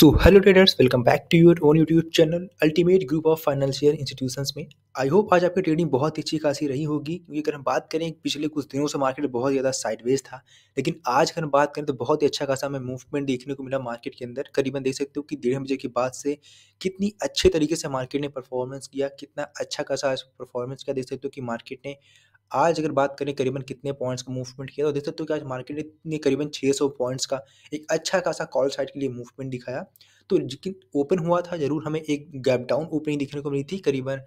so hello traders welcome back to your own YouTube channel ultimate group of financial institutions में I hope आज आपकी trading बहुत अच्छी खासी रही होगी क्योंकि अगर हम बात करें पिछले कुछ दिनों से मार्केट बहुत ज़्यादा साइडवेज था लेकिन आज अगर हम बात करें तो बहुत ही अच्छा खासा हमें मूवमेंट देखने को मिला मार्केट के अंदर करीबन देख सकते हो कि डेढ़ बजे के बाद से कितनी अच्छे तरीके से मार्केट ने परफॉर्मेंस किया कितना अच्छा खासा परफॉर्मेंस किया देख सकते हो कि मार्केट ने आज अगर बात करें करीबन कितने पॉइंट्स का मूवमेंट किया तो देख सकते हो कि आज मार्केट ने करीबन 600 पॉइंट्स का एक अच्छा खासा कॉल साइड के लिए मूवमेंट दिखाया तो लेकिन ओपन हुआ था ज़रूर हमें एक गैप डाउन ओपनिंग दिखने को मिली थी करीबन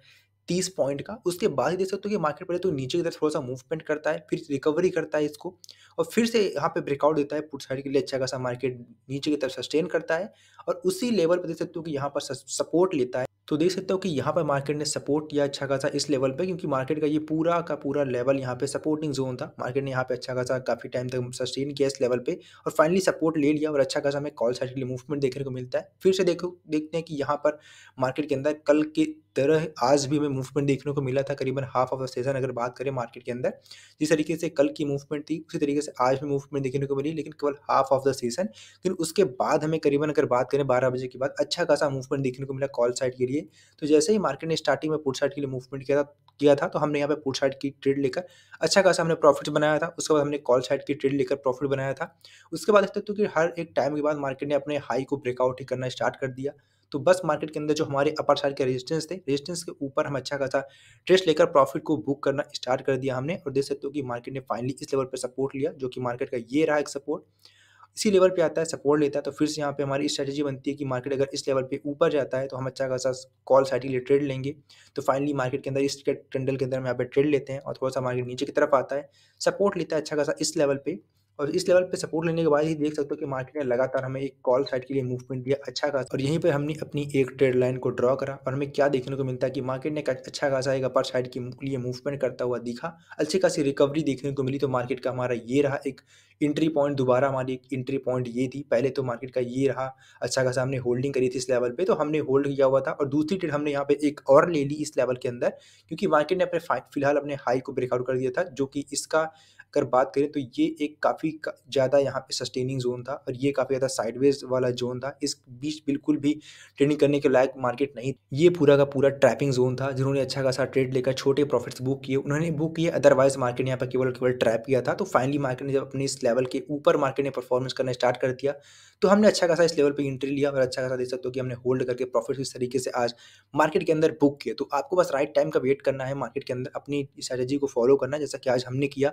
तीस पॉइंट का उसके बाद ही देख सकते हो कि मार्केट पहले तो नीचे की तरफ थोड़ा सा मूवमेंट करता है फिर रिकवरी करता है इसको और फिर से यहाँ पे ब्रेकआउट देता है पुट साइड के लिए अच्छा खासा मार्केट नीचे की तरफ सस्टेन करता है और उसी लेवल पर देख सकते हो कि यहाँ पर सपोर्ट लेता है तो देख सकते हो कि यहाँ पर मार्केट ने सपोर्ट किया अच्छा खासा इस लेवल पे क्योंकि मार्केट का ये पूरा का पूरा लेवल यहाँ पे सपोर्टिंग जोन था मार्केट ने यहाँ पे अच्छा खासा काफ़ी टाइम तक सस्टेन किया इस लेवल पे और फाइनली सपोर्ट ले लिया और अच्छा खासा हमें कॉल साइड के लिए मूवमेंट देखने को मिलता है फिर से देखो देखते हैं कि यहाँ पर मार्केट के अंदर कल की तरह आज भी हमें मूवमेंट देखने को मिला था करीबन हाफ ऑफ द सीजन अगर बात करें मार्केट के अंदर जिस तरीके से कल की मूवमेंट थी उसी तरीके से आज भी मूवमेंट देखने को मिली लेकिन केवल हाफ ऑफ द सीज़न लेकिन उसके बाद हमें करीबन अगर बात करें बारह बजे के बाद अच्छा खासा मूवमेंट देखने को मिला कॉल साइड के लिए लिए तो जैसे ही मार्केट ने स्टार्टिंग में पुट साइड के लिए मूवमेंट किया था किया था तो हमने यहाँ पे पुट साइड की ट्रेड लेकर अच्छा खासा हमने प्रॉफिट बनाया था उसके बाद हमने कॉल साइड की ट्रेड लेकर प्रॉफिट बनाया था उसके बाद देखते तो कि हर एक टाइम के बाद मार्केट ने अपने हाई को ब्रेकआउट ही करना स्टार्ट कर दिया तो बस मार्केट के अंदर जो हमारे अपर साइड के रेजिस्टेंस थे रेजिस्टेंस के ऊपर हम अच्छा खासा ट्रेस लेकर प्रॉफिट को बुक करना स्टार्ट कर दिया हमने और देख सकते हो कि मार्केट ने फाइनली इस लेवल पर सपोर्ट लिया जो कि मार्केट का ये रहा एक सपोर्ट इसी लेवल पे आता है सपोर्ट लेता है तो फिर से यहाँ पे हमारी स्ट्रैटेजी बनती है कि मार्केट अगर इस लेवल पे ऊपर जाता है तो हम अच्छा खासा कॉल साइड के लिए ट्रेड लेंगे तो फाइनली मार्केट के अंदर इस ट्रेंडल के अंदर हम यहाँ पे ट्रेड लेते हैं और थोड़ा सा मार्केट नीचे की तरफ आता है सपोर्ट लेता है अच्छा खासा इस लेवल पर और इस लेवल पे सपोर्ट लेने के बाद ही देख सकते हो कि मार्केट ने लगातार हमें एक कॉल साइड के लिए मूवमेंट दिया अच्छा खासा और यहीं पे हमने अपनी एक ट्रेड लाइन को ड्रॉ करा और हमें क्या देखने को मिलता है कि मार्केट ने अच्छा खासा एक अपर साइड के लिए मूवमेंट करता हुआ दिखा अच्छी खासी रिकवरी देखने को मिली तो मार्केट का हमारा ये रहा एक इंट्री पॉइंट दोबारा हमारी एक इंट्री पॉइंट ये थी पहले तो मार्केट का ये रहा अच्छा खासा हमने होल्डिंग करी थी इस लेवल पे तो हमने होल्ड किया हुआ था और दूसरी ट्रेड हमने यहाँ पे एक और ले ली इस लेवल के अंदर क्योंकि मार्केट ने अपने फिलहाल अपने हाई को ब्रेकआउट कर दिया था जो कि इसका अगर बात करें तो ये एक काफ़ी ज़्यादा यहाँ पे सस्टेनिंग जोन था और ये काफ़ी ज़्यादा साइडवेज वाला जोन था इस बीच बिल्कुल भी ट्रेडिंग करने के लायक मार्केट नहीं ये पूरा का पूरा ट्रैपिंग जोन था जिन्होंने अच्छा खासा ट्रेड लेकर छोटे प्रॉफिट्स बुक किए उन्होंने बुक किए अदरवाइज मार्केट ने यहाँ पर केवल केवल ट्रैप किया था तो फाइनली मार्केट ने जब अपने इस लेवल के ऊपर मार्केट ने परफॉर्मेंस करना स्टार्ट कर दिया तो हमने अच्छा खासा इस लेवल पर एंट्री लिया और अच्छा खासा देख सकते हो कि हमने होल्ड करके प्रॉफिट इस तरीके से आज मार्केट के अंदर बुक किए तो आपको बस राइट टाइम का वेट करना है मार्केट के अंदर अपनी स्ट्रेटेजी को फॉलो करना जैसा कि आज हमने किया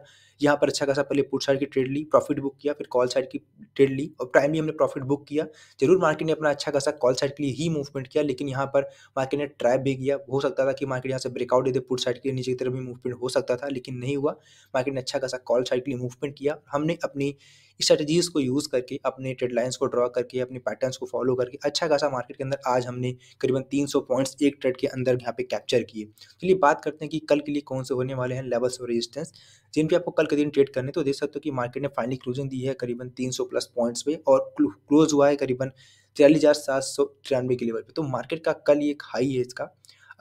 यहाँ पर अच्छा खासा पहले पुट साइड की ट्रेड ली प्रॉफिट बुक किया फिर कॉल साइड की ट्रेड ली और प्राइमली हमने प्रॉफिट बुक किया जरूर मार्केट ने अपना अच्छा खासा कॉल साइड के लिए ही मूवमेंट किया लेकिन यहाँ पर मार्केट ने ट्रैप भी किया हो सकता था कि मार्केट यहाँ से ब्रेकआउट दे दे पुट साइड के लिए नीचे की तरफ भी मूवमेंट हो सकता था लेकिन नहीं हुआ मार्केट ने अच्छा खासा कॉल साइड के लिए मूवमेंट किया हमने अपनी स्ट्रेटजीज को यूज़ करके अपने ट्रेड लाइन्स को ड्रॉ करके अपने पैटर्न्स को फॉलो करके अच्छा खासा मार्केट के अंदर आज हमने करीबन 300 पॉइंट्स एक ट्रेड के अंदर यहाँ पे कैप्चर किए चलिए बात करते हैं कि कल के लिए कौन से होने वाले हैं लेवल्स और रेजिस्टेंस जिन पे आपको कल के दिन ट्रेड करने तो देख सकते हो कि मार्केट ने फाइनली क्लोजिंग दी है करीबन 300 प्लस पॉइंट्स पे और क्लोज हुआ है करीबन तिरालीस हज़ार सात सौ तिरानवे के लेवल पे तो मार्केट का कल एक हाई है इसका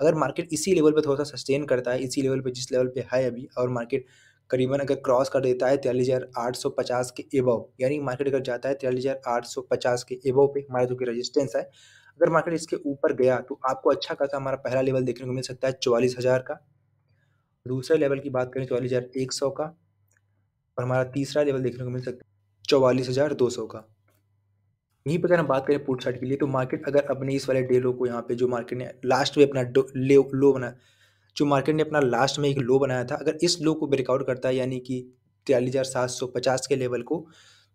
अगर मार्केट इसी लेवल पे थोड़ा सा सस्टेन करता है इसी लेवल पे जिस लेवल पे है अभी और मार्केट करीबन अगर क्रॉस कर देता है तिरालीस हज़ार आठ सौ पचास के एबव यानी मार्केट अगर जाता है तिरालीस हज़ार आठ सौ पचास के एबव पे हमारे जो कि रेजिस्टेंस है अगर मार्केट इसके ऊपर गया तो आपको अच्छा खासा हमारा पहला लेवल देखने को मिल सकता है चौवालीस हज़ार का दूसरे लेवल की बात करें चौवालीस हज़ार एक सौ का और हमारा तीसरा लेवल देखने को मिल सकता है चौवालीस हज़ार दो सौ का यहीं पर अगर हम बात करें पुट साइड के लिए तो मार्केट अगर अपने इस वाले डे लो को यहाँ पे जो मार्केट ने लास्ट में अपना लो बनाया जो मार्केट ने अपना लास्ट में एक लो बनाया था अगर इस लो को ब्रेकआउट करता है यानी कि तिरालीस हज़ार सात सौ पचास के लेवल को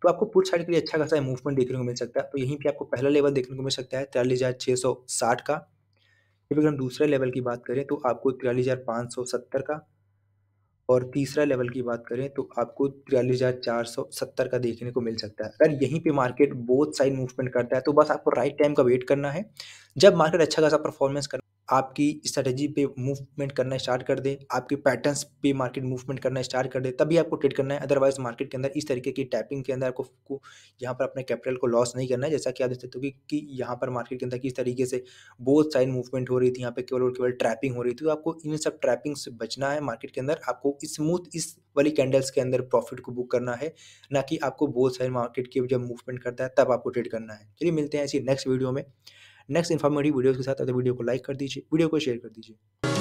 तो आपको पुट साइड के लिए अच्छा खासा मूवमेंट देखने को मिल सकता है तो यहीं पर आपको पहला लेवल देखने को मिल सकता है तिरालीस हज़ार छः सौ साठ का फिर अगर हम दूसरे लेवल की बात करें तो आपको तिरालीस हज़ार पाँच सौ सत्तर का और तीसरा लेवल की बात करें तो आपको तिरालीस हज़ार चार सौ सत्तर का देखने को मिल सकता है अगर यहीं पे मार्केट बोथ साइड मूवमेंट करता है तो बस आपको राइट टाइम का वेट करना है जब मार्केट अच्छा खासा परफॉर्मेंस करना आपकी स्ट्रेटजी पे मूवमेंट करना स्टार्ट कर दे आपके पैटर्न्स पे मार्केट मूवमेंट करना स्टार्ट कर दे तभी आपको ट्रेड करना है अदरवाइज मार्केट के अंदर इस तरीके की टैपिंग के अंदर आपको यहाँ पर अपने कैपिटल को लॉस नहीं करना है जैसा कि आप देख सकते हो कि, कि यहाँ पर मार्केट के अंदर किस तरीके से बहुत साइड मूवमेंट हो रही थी यहाँ पे केवल और केवल ट्रैपिंग हो रही थी तो आपको इन सब ट्रैपिंग से बचना है मार्केट के अंदर आपको स्मूथ इस वाली कैंडल्स के अंदर प्रॉफिट को बुक करना है ना कि आपको बहुत सारे मार्केट की जब मूवमेंट करता है तब आपको ट्रेड करना है चलिए मिलते हैं ऐसी नेक्स्ट वीडियो में नेक्स्ट इन्फॉर्मेटिव वीडियोज़ के साथ अगर वीडियो को लाइक कर दीजिए वीडियो को शेयर कर दीजिए